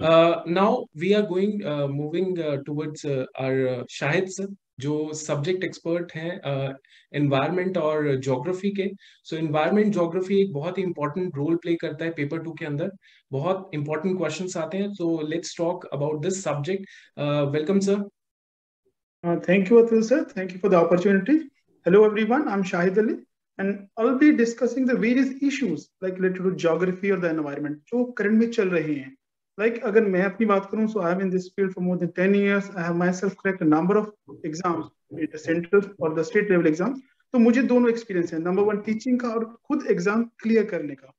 Uh, now we are going uh, moving uh, towards our Shahid sir, जो subject expert हैं environment और geography के so environment geography एक बहुत ही important role play करता है पेपर टू के अंदर बहुत इंपॉर्टेंट क्वेश्चन आते हैं so let's talk about this subject welcome sir thank you Atul sir thank you for the opportunity hello every one I am Shahid Ali and I'll be discussing the various issues like related to geography or the environment जो current में चल रहे हैं like अगर मैं अपनी बात करूं so I have been in this field for more than 10 years I have myself cracked a number of exams the central or the state level exams तो मुझे दोनों एक्सपीरियंस है नंबर वन टीचिंग का और खुद एग्जाम क्लियर करने का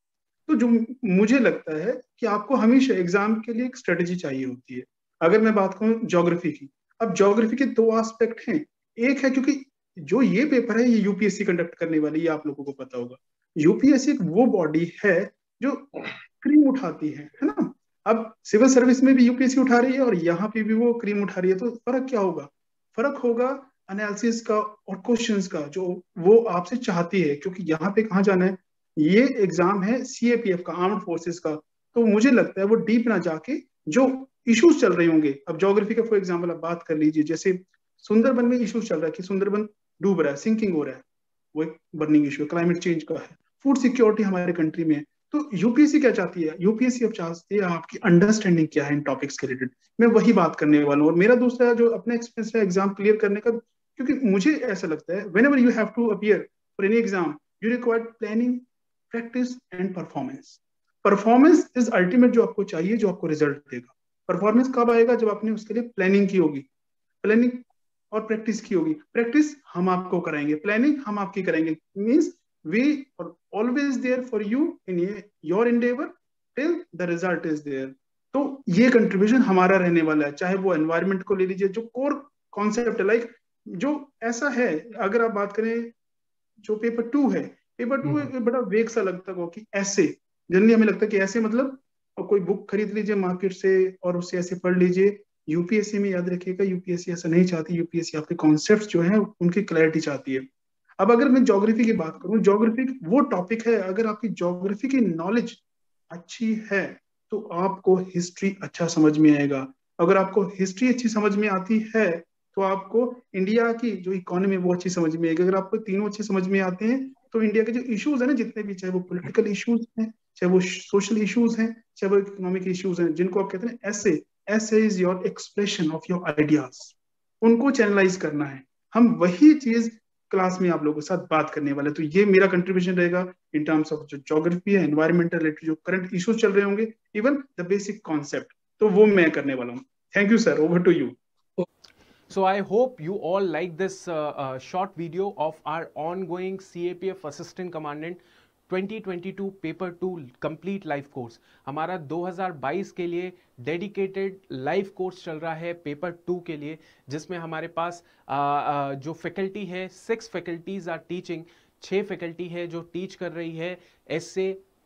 तो जो मुझे लगता है कि आपको हमेशा एग्जाम के लिए एक स्ट्रेटेजी चाहिए होती है अगर मैं बात करूं ज्योग्राफी की अब ज्योग्राफी के दो एस्पेक्ट हैं एक है क्योंकि जो ये पेपर है ये यूपीएससी कंडक्ट करने वाली ये आप लोगों को पता होगा यूपीएससी एक वो बॉडी है जो क्रीम उठाती है है ना अब सिविल सर्विस में भी यूपीएससी उठा रही है और यहाँ पे भी वो क्रीम उठा रही है तो फर्क क्या होगा फर्क होगा एनालिसिस का और क्वेश्चन का जो वो आपसे चाहती है क्योंकि यहाँ पे कहा जाना है ये एग्जाम है सीएपीएफ का आर्म फोर्सेस का तो मुझे लगता है वो डीप ना जाके जो इश्यूज चल रहे होंगे अब जोग्राफी का फॉर एग्जाम्पल आप बात कर लीजिए जैसे सुंदरबन में इशू चल रहा है कि सुंदरबन डूब रहा है सिंकिंग हो रहा है वो एक बर्निंग इशू है क्लाइमेट चेंज का है फूड सिक्योरिटी हमारे कंट्री में है तो यूपीएससी क्या चाहती है यूपीएससी अब चाहती है आपकी अंडरस्टैंडिंग क्या है इन टॉपिक्स के रिलेटेड मैं वही बात करने वाला हूँ और मेरा दूसरा जो अपना एक्सपीरियंस है एग्जाम क्लियर करने का क्योंकि मुझे ऐसा लगता है whenever you have to appear for any exam you require planning practice and performance performance is ultimate जो आपको चाहिए जो आपको रिजल्ट देगा परफॉर्मेंस कब आएगा जब आपने उसके लिए प्लानिंग की होगी प्लानिंग और प्रैक्टिस की होगी प्रैक्टिस हम आपको कराएंगे प्लानिंग हम आपकी कराएंगे means we are always there for you in your endeavour till the result is there तो ये कंट्रीब्यूशन हमारा रहने वाला है चाहे वो एनवायरमेंट को ले लीजिए जो कोर कॉन्सेप्ट है लाइक जो ऐसा है अगर आप बात करें जो पेपर टू है पेपर टू हम्म। बड़ा वेग सा लगता होगा कि ऐसे जनरली हमें लगता है कि ऐसे मतलब कोई बुक खरीद लीजिए मार्केट से और उसे ऐसे पढ़ लीजिए यूपीएससी में याद रखिएगा यूपीएससी ऐसा नहीं चाहती यूपीएससी आपके कॉन्सेप्ट जो है उनकी क्लैरिटी चाहती है अब अगर मैं ज्योग्राफी की बात करूं ज्योग्राफी वो टॉपिक है अगर आपकी ज्योग्राफी की नॉलेज अच्छी है तो आपको हिस्ट्री अच्छा समझ में आएगा अगर आपको हिस्ट्री अच्छी समझ में आती है तो आपको इंडिया की जो इकोनॉमी वो अच्छी समझ में आएगी अगर आपको तीनों अच्छे समझ में आते हैं तो इंडिया के जो इश्यूज है ना जितने भी चाहे वो पोलिटिकल इशूज हैं चाहे वो सोशल इशूज हैं चाहे वो इकोनॉमिक इशूज हैं जिनको आप कहते हैं ऐसे ऐसे is your expression of your ideas उनको चैनलाइज करना है हम वही चीज क्लास में आप लोगों के साथ बात करने वाले तो ये मेरा कंट्रीब्यूशन रहेगा इन टर्म्स ऑफ जो जोग्राफी है एनवायरमेंटल रिलेटेड जो करंट इश्यूज चल रहे होंगे इवन द बेसिक कॉन्सेप्ट तो वो मैं करने वाला हूँ thank you sir over to you So I hope you all like this uh, uh, short video of our ongoing CAPF Assistant Commandant 2022 paper two complete life course हमारा 2022 के लिए dedicated life course चल रहा है paper two के लिए जिसमें हमारे पास आ, आ, जो फैकल्टी है सिक्स फैकल्टीज़ आर टीचिंग छः फैकल्टी है जो टीच कर रही है एस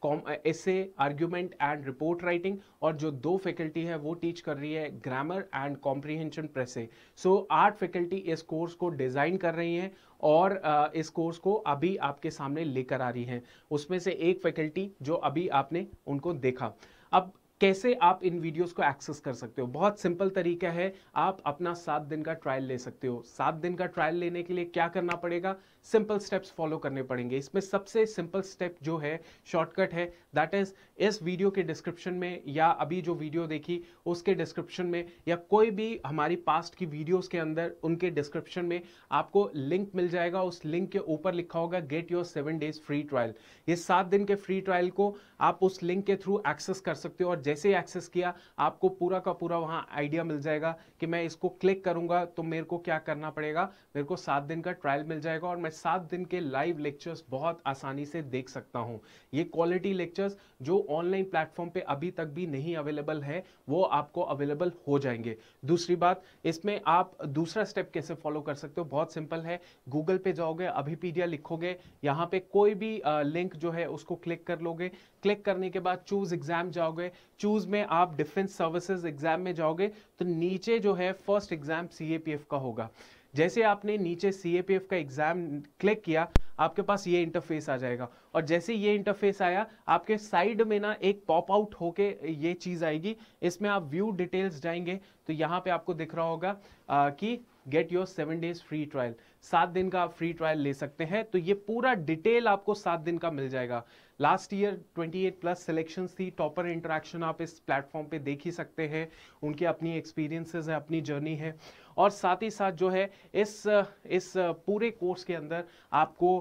कॉम essay argument and report writing और जो दो फैकल्टी है वो टीच कर रही है grammar and comprehension precis so आठ फैकल्टी इस कोर्स को डिज़ाइन कर रही हैं और इस कोर्स को अभी आपके सामने लेकर आ रही हैं उसमें से एक फैकल्टी जो अभी आपने उनको देखा अब कैसे आप इन वीडियोस को एक्सेस कर सकते हो बहुत सिंपल तरीका है आप अपना सात दिन का ट्रायल ले सकते हो सात दिन का ट्रायल लेने के लिए क्या करना पड़ेगा सिंपल स्टेप्स फॉलो करने पड़ेंगे इसमें सबसे सिंपल स्टेप जो है शॉर्टकट है दैट इज इस वीडियो के डिस्क्रिप्शन में या अभी जो वीडियो देखी उसके डिस्क्रिप्शन में या कोई भी हमारी पास्ट की वीडियोस के अंदर उनके डिस्क्रिप्शन में आपको लिंक मिल जाएगा उस लिंक के ऊपर लिखा होगा get your seven days free trial ये सात दिन के फ्री ट्रायल को आप उस लिंक के थ्रू एक्सेस कर सकते हो और जैसे ही एक्सेस किया आपको पूरा का पूरा वहाँ आइडिया मिल जाएगा कि मैं इसको क्लिक करूँगा तो मेरे को क्या करना पड़ेगा मेरे को सात दिन का ट्रायल मिल जाएगा और मैं सात दिन के लाइव लेक्चर्स बहुत आसानी से देख सकता हूँ ये क्वालिटी लेक्चर्स जो ऑनलाइन प्लेटफॉर्म पर अभी तक भी नहीं अवेलेबल है वो आपको अवेलेबल हो जाएंगे दूसरी बात इसमें आप दूसरा स्टेप कैसे फॉलो कर सकते हो बहुत सिंपल है गूगल पे जाओगे अभी पीडिया लिखोगे यहाँ पे कोई भी लिंक जो है उसको क्लिक कर लोगे क्लिक करने के बाद चूज एग्जाम जाओगे चूज में आप डिफेंस सर्विसेज एग्जाम में जाओगे तो नीचे जो है फर्स्ट एग्जाम सीएपीएफ का होगा जैसे आपने नीचे सीएपीएफ का एग्जाम क्लिक किया आपके पास ये इंटरफेस आ जाएगा और जैसे ये इंटरफेस आया आपके साइड में ना एक पॉप आउट होके ये चीज़ आएगी इसमें आप व्यू डिटेल्स जाएंगे तो यहाँ पे आपको दिख रहा होगा आ, कि get your seven days free trial सात दिन का आप फ्री ट्रायल ले सकते हैं तो ये पूरा डिटेल आपको सात दिन का मिल जाएगा लास्ट ईयर 28 प्लस सिलेक्शन थी टॉपर इंटरेक्शन आप इस प्लेटफॉर्म पे देख ही सकते हैं उनके अपनी एक्सपीरियंसेस हैं अपनी जर्नी है और साथ ही साथ जो है इस इस पूरे कोर्स के अंदर आपको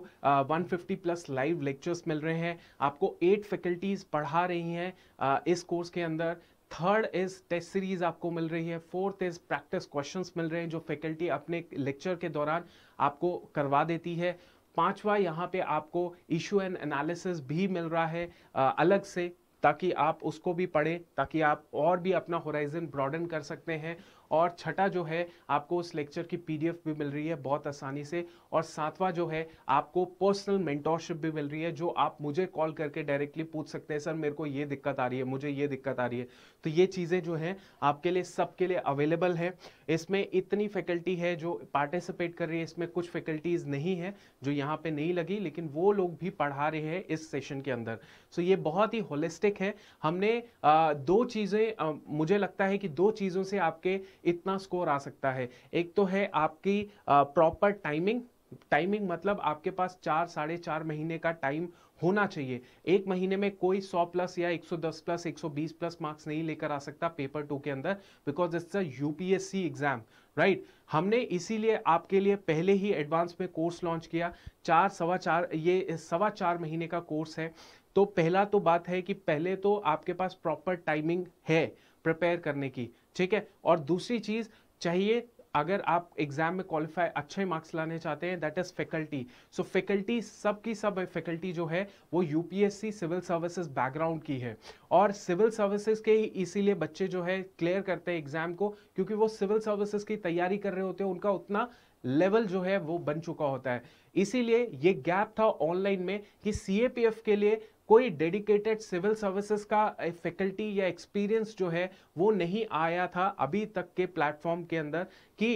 वन 150 प्लस लाइव लेक्चर्स मिल रहे हैं आपको एट फैकल्टीज़ पढ़ा रही हैं इस कोर्स के अंदर थर्ड इज टेस्ट सीरीज आपको मिल रही है फोर्थ इज प्रैक्टिस क्वेश्चन मिल रहे हैं जो फैकल्टी अपने लेक्चर के दौरान आपको करवा देती है पांचवा यहाँ पे आपको इशू एंड एनालिसिस भी मिल रहा है आ, अलग से ताकि आप उसको भी पढ़ें ताकि आप और भी अपना होराइजन ब्रॉडन कर सकते हैं और छठा जो है आपको उस लेक्चर की पीडीएफ भी मिल रही है बहुत आसानी से और सातवां जो है आपको पर्सनल मेंटोरशिप भी मिल रही है जो आप मुझे कॉल करके डायरेक्टली पूछ सकते हैं सर मेरे को ये दिक्कत आ रही है मुझे ये दिक्कत आ रही है तो ये चीज़ें जो हैं आपके लिए सबके लिए अवेलेबल है इसमें इतनी फैकल्टी है जो पार्टिसिपेट कर रही है इसमें कुछ फैकल्टीज़ नहीं है जो यहाँ पर नहीं लगी लेकिन वो लोग भी पढ़ा रहे हैं इस सेशन के अंदर सो ये बहुत ही होलिस्टिक है हमने दो चीज़ें मुझे लगता है कि दो चीज़ों से आपके इतना स्कोर आ सकता है एक तो है आपकी प्रॉपर टाइमिंग टाइमिंग मतलब आपके पास चार साढ़े चार महीने का टाइम होना चाहिए एक महीने में कोई 100 प्लस या 110 प्लस 120 प्लस मार्क्स नहीं लेकर आ सकता पेपर टू के अंदर because it's a UPSC exam right हमने इसीलिए आपके लिए पहले ही एडवांस में कोर्स लॉन्च किया चार सवा चार ये सवा चार महीने का कोर्स है तो पहला तो बात है कि पहले तो आपके पास प्रॉपर टाइमिंग है प्रिपेयर करने की ठीक है और दूसरी चीज़ चाहिए अगर आप एग्जाम में क्वालिफाई अच्छे मार्क्स लाने चाहते हैं that is faculty so faculty सब की सब फैकल्टी जो है वो यूपीएससी सिविल सर्विसेज बैकग्राउंड की है और सिविल सर्विसेज के ही इसीलिए बच्चे जो है क्लियर करते हैं एग्जाम को क्योंकि वो सिविल सर्विसेज की तैयारी कर रहे होते हैं उनका उतना लेवल जो है वो बन चुका होता है इसीलिए ये गैप था ऑनलाइन में कि सी के लिए कोई डेडिकेटेड सिविल सर्विसेज का फैकल्टी eh, या एक्सपीरियंस जो है वो नहीं आया था अभी तक के प्लेटफॉर्म के अंदर कि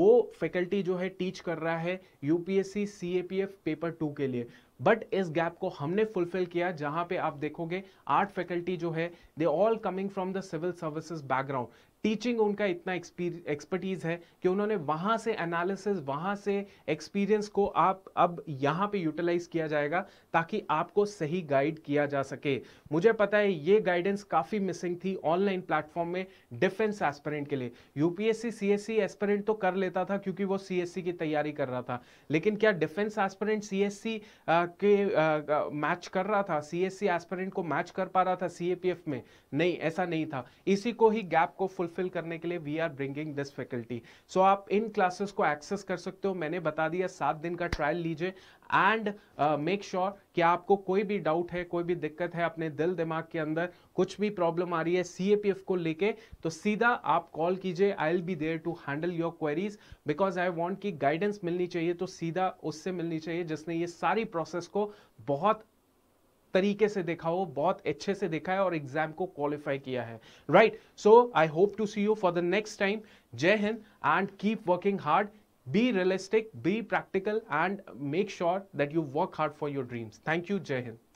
वो फैकल्टी जो है टीच कर रहा है यूपीएससी सीएपीएफ पेपर टू के लिए बट इस गैप को हमने फुलफिल किया जहां पे आप देखोगे आठ फैकल्टी जो है they all coming from the civil services background teaching उनका इतना एक्सपर्टीज़ है कि उन्होंने वहां से एनालिसिस वहां से एक्सपीरियंस को आप अब यहां पे यूटिलाइज़ किया जाएगा ताकि आपको सही गाइड किया जा सके मुझे पता है ये गाइडेंस काफ़ी मिसिंग थी ऑनलाइन प्लेटफॉर्म में डिफेंस एस्परेंट के लिए यूपीएससी सीएससी एस्परेंट तो कर लेता था क्योंकि वो सीएससी की तैयारी कर रहा था लेकिन क्या डिफेंस एस्परेंट सीएससी के मैच कर रहा था सीएससी एस्परेंट को मैच कर पा रहा था सीएपीएफ में नहीं ऐसा नहीं था इसी को ही गैप को फुलफिल फुलफिल करने के लिए we are bringing this faculty so आप इन क्लासेस को एक्सेस कर सकते हो मैंने बता दिया सात दिन का ट्रायल लीजिए एंड मेक श्योर कि आपको कोई भी डाउट है कोई भी दिक्कत है अपने दिल दिमाग के अंदर कुछ भी प्रॉब्लम आ रही है सी को लेके तो सीधा आप कॉल कीजिए I will be there to handle your queries because I want की गाइडेंस मिलनी चाहिए तो सीधा उससे मिलनी चाहिए जिसने ये सारी प्रोसेस को बहुत तरीके से देखा हो बहुत अच्छे से देखा है और एग्जाम को क्वालिफाई किया है right so I hope to see you for the next time Jai Hind and keep working hard be realistic be practical and make sure that you work hard for your dreams thank you Jai Hind